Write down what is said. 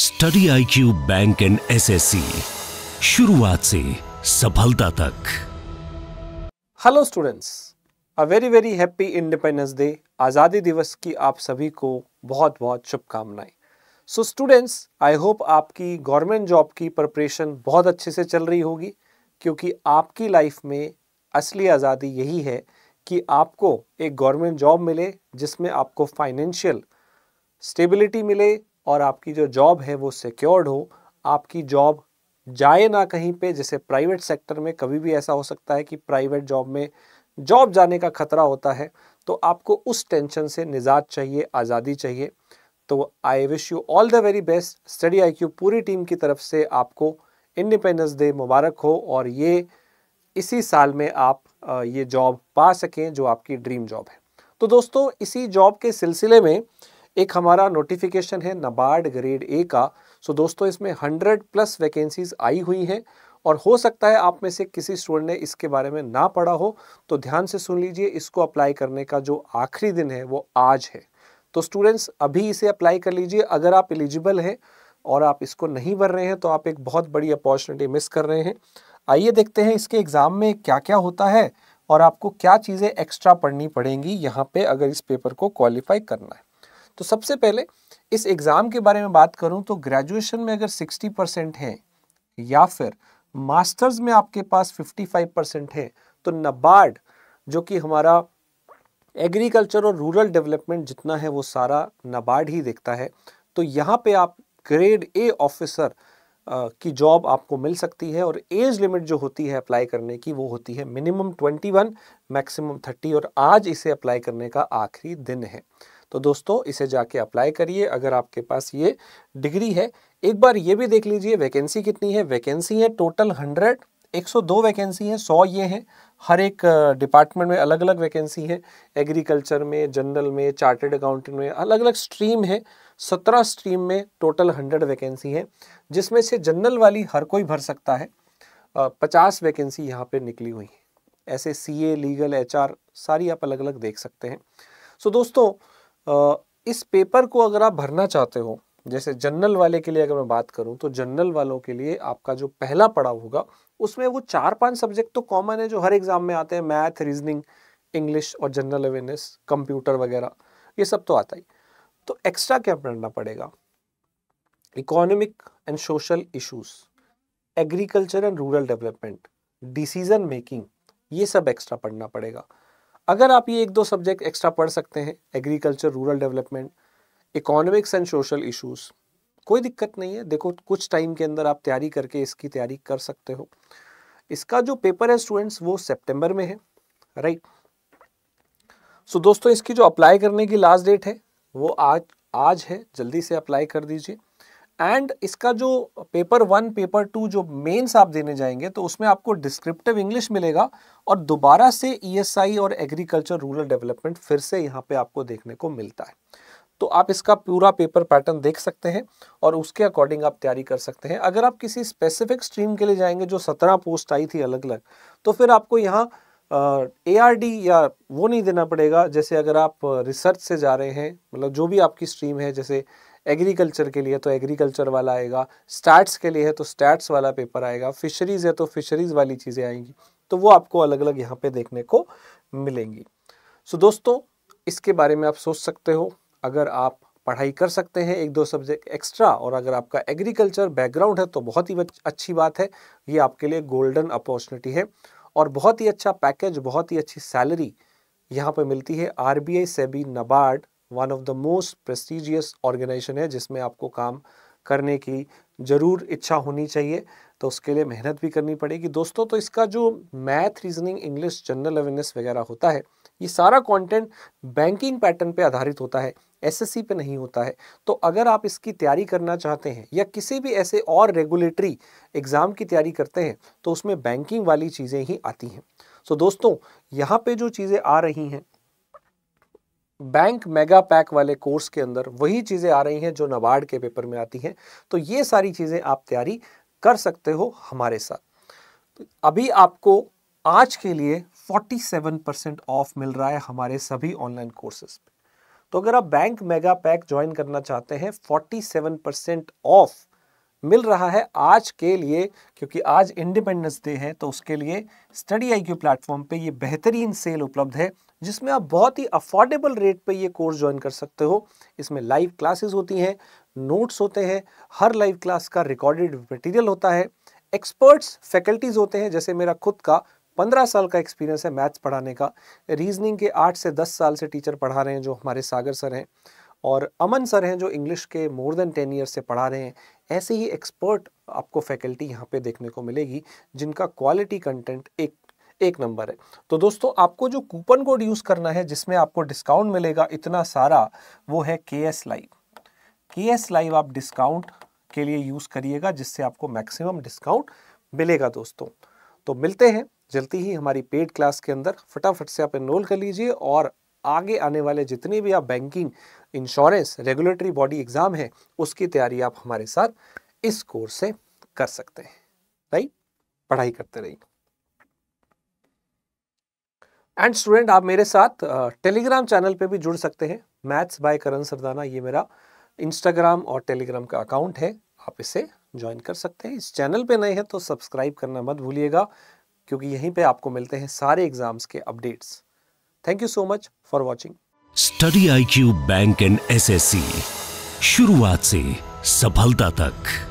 study I Q bank and SSC शुरुआत से सफलता तक hello students a very very happy independence day आज़ादी दिवस की आप सभी को बहुत बहुत शुभकामनाएं सो स्टूडेंट्स आई होप आपकी गवर्नमेंट जॉब की प्रिपरेशन बहुत अच्छे से चल रही होगी क्योंकि आपकी लाइफ में असली आज़ादी यही है कि आपको एक गवर्नमेंट जॉब मिले जिसमें आपको फाइनेंशियल स्टेबिलिटी मिले और आपकी जो जॉब है वो सिक्योर्ड हो आपकी जॉब जाए ना कहीं पे जैसे प्राइवेट सेक्टर में कभी भी ऐसा हो सकता है कि प्राइवेट जॉब में जॉब जाने का खतरा होता है तो आपको उस टेंशन से निजात चाहिए आज़ादी चाहिए तो I wish you all the very best study I Q पूरी टीम की तरफ से आपको इंडिपेंडेंस डे मुबारक हो और ये इसी साल में आप ये जॉब पा सकें जो आपकी ड्रीम जॉब है तो दोस्तों इसी जॉब के सिलसिले में एक हमारा नोटिफिकेशन है नबार्ड ग्रेड ए का सो दोस्तों इसमें हंड्रेड प्लस वैकेंसीज आई हुई हैं और हो सकता है आप में से किसी स्टूडेंट ने इसके बारे में ना पढ़ा हो तो ध्यान से सुन लीजिए इसको अप्लाई करने का जो आखिरी दिन है वो आज है तो स्टूडेंट्स अभी इसे अप्लाई कर लीजिए अगर आप एलिजिबल हैं और आप इसको नहीं भर रहे हैं तो आप एक बहुत बड़ी अपॉर्चुनिटी मिस कर रहे हैं आइए देखते हैं इसके एग्ज़ाम में क्या क्या होता है और आपको क्या चीज़ें एक्स्ट्रा पढ़नी पड़ेंगी यहाँ पे अगर इस पेपर को क्वालिफाई करना है तो सबसे पहले इस एग्ज़ाम के बारे में बात करूं तो ग्रेजुएशन में अगर 60 परसेंट है या फिर मास्टर्स में आपके पास 55 परसेंट है तो नबार्ड जो कि हमारा एग्रीकल्चर और रूरल डेवलपमेंट जितना है वो सारा नबार्ड ही देखता है तो यहाँ पे आप ग्रेड ए ऑफिसर की जॉब आपको मिल सकती है और एज लिमिट जो होती है अप्लाई करने की वो होती है मिनिमम 21 मैक्सिमम 30 और आज इसे अप्लाई करने का आखिरी दिन है तो दोस्तों इसे जाके अप्लाई करिए अगर आपके पास ये डिग्री है एक बार ये भी देख लीजिए वैकेंसी कितनी है वैकेंसी है टोटल हंड्रेड एक सौ दो वैकेंसी हैं सौ ये हैं हर एक डिपार्टमेंट में अलग अलग वैकेंसी है एग्रीकल्चर में जनरल में चार्टेड अकाउंटेंट में अलग अलग स्ट्रीम है सत्रह स्ट्रीम में टोटल हंड्रेड वैकेंसी है जिसमें से जनरल वाली हर कोई भर सकता है पचास वैकेंसी यहाँ पे निकली हुई है ऐसे सी ए लीगल एच सारी आप अलग अलग देख सकते हैं सो दोस्तों इस पेपर को अगर आप भरना चाहते हो जैसे जनरल वाले के लिए अगर मैं बात करूं तो जनरल वालों के लिए आपका जो पहला पड़ाव होगा उसमें वो चार पांच सब्जेक्ट तो कॉमन है जो हर एग्जाम में आते हैं मैथ रीजनिंग इंग्लिश और जनरल अवेयरनेस कंप्यूटर वगैरह ये सब तो आता ही तो एक्स्ट्रा क्या पढ़ना पड़ेगा economic and social issues agriculture and rural development decision making ये सब एक्स्ट्रा पढ़ना पड़ेगा अगर आप ये एक दो सब्जेक्ट एक्स्ट्रा पढ़ सकते हैं agriculture rural development economics and social issues कोई दिक्कत नहीं है देखो कुछ टाइम के अंदर आप तैयारी करके इसकी तैयारी कर सकते हो इसका जो पेपर है स्टूडेंट्स वो सेप्टेम्बर में है राइट सो so, दोस्तों इसकी जो अप्लाई करने की लास्ट डेट है वो आज आज है जल्दी से अप्लाई कर दीजिए एंड इसका जो पेपर वन पेपर टू जो मेन्स आप देने जाएंगे तो उसमें आपको डिस्क्रिप्टिव इंग्लिश मिलेगा और दोबारा से ईएसआई e और एग्रीकल्चर रूरल डेवलपमेंट फिर से यहाँ पे आपको देखने को मिलता है तो आप इसका पूरा पेपर पैटर्न देख सकते हैं और उसके अकॉर्डिंग आप तैयारी कर सकते हैं अगर आप किसी स्पेसिफिक स्ट्रीम के लिए जाएंगे जो सत्रह पोस्ट आई थी अलग अलग तो फिर आपको यहाँ ए आर डी या वो नहीं देना पड़ेगा जैसे अगर आप रिसर्च से जा रहे हैं मतलब जो भी आपकी स्ट्रीम है जैसे एग्रीकल्चर के लिए तो एग्रीकल्चर वाला आएगा स्टैट्स के लिए है तो स्टैट्स वाला पेपर आएगा फिशरीज़ है तो फिशरीज़ वाली चीज़ें आएंगी तो वो आपको अलग अलग यहाँ पे देखने को मिलेंगी सो so, दोस्तों इसके बारे में आप सोच सकते हो अगर आप पढ़ाई कर सकते हैं एक दो सब्जेक्ट एक्स्ट्रा और अगर आपका एग्रीकल्चर बैकग्राउंड है तो बहुत ही अच्छी बात है ये आपके लिए गोल्डन अपॉर्चुनिटी है और बहुत ही अच्छा पैकेज बहुत ही अच्छी सैलरी यहाँ पर मिलती है R B I SEBI NABARD one of the most prestigious organization है जिसमें आपको काम करने की ज़रूर इच्छा होनी चाहिए तो उसके लिए मेहनत भी करनी पड़ेगी दोस्तों तो इसका जो math reasoning English general awareness वगैरह होता है ये सारा कंटेंट बैंकिंग पैटर्न पे आधारित होता है एसएससी पे नहीं होता है तो अगर आप इसकी तैयारी करना चाहते हैं या किसी भी ऐसे और रेगुलेटरी एग्ज़ाम की तैयारी करते हैं तो उसमें बैंकिंग वाली चीज़ें ही आती हैं सो दोस्तों यहाँ पर जो चीज़ें आ रही हैं बैंक मेगा पैक वाले कोर्स के अंदर वही चीज़ें आ रही हैं जो नबार्ड के पेपर में आती हैं तो ये सारी चीज़ें आप तैयारी कर सकते हो हमारे साथ अभी आपको आज के लिए 47 परसेंट ऑफ मिल रहा है हमारे सभी ऑनलाइन कोर्सेज पे तो अगर आप बैंक मेगा पैक ज्वाइन करना चाहते हैं 47 परसेंट ऑफ मिल रहा है आज के लिए क्योंकि आज इंडिपेंडेंस डे है तो उसके लिए स्टडी आई क्यू प्लेटफॉर्म पे ये बेहतरीन सेल उपलब्ध है जिसमें आप बहुत ही अफोर्डेबल रेट पे ये कोर्स ज्वाइन कर सकते हो इसमें लाइव क्लासेस होती हैं नोट्स होते हैं हर लाइव क्लास का रिकॉर्डेड मटेरियल होता है एक्सपर्ट्स फैकल्टीज़ होते हैं जैसे मेरा खुद का पंद्रह साल का एक्सपीरियंस है मैथ्स पढ़ाने का रीजनिंग के आठ से दस साल से टीचर पढ़ा रहे हैं जो हमारे सागर सर हैं और अमन सर हैं जो इंग्लिश के मोर देन टेन ईयर्स से पढ़ा रहे हैं ऐसे ही एक्सपर्ट आपको फैकल्टी यहाँ पे देखने को मिलेगी जिनका क्वालिटी कंटेंट एक एक नंबर है तो दोस्तों आपको जो कूपन कोड यूज़ करना है जिसमें आपको डिस्काउंट मिलेगा इतना सारा वो है K S live K S live आप डिस्काउंट के लिए यूज़ करिएगा जिससे आपको मैक्सिमम डिस्काउंट मिलेगा दोस्तों तो मिलते हैं जल्दी ही हमारी पेड क्लास के अंदर फटाफट से आप एनरोल कर लीजिए और आगे आने वाले जितने भी आप banking insurance regulatory body exam है उसकी तैयारी आप हमारे साथ इस कोर्स से कर सकते हैं राइट पढ़ाई करते रहिए एंड स्टूडेंट आप मेरे साथ टेलीग्राम चैनल पे भी जुड़ सकते हैं मैथ्स बाय करण सरदाना ये मेरा इंस्टाग्राम और टेलीग्राम का अकाउंट है आप इसे ज्वाइन कर सकते हैं इस चैनल पे नए हैं तो सब्सक्राइब करना मत भूलिएगा क्योंकि यहीं पे आपको मिलते हैं सारे एग्जाम्स के updates thank you so much for watching study I Q bank and S शुरुआत से सफलता तक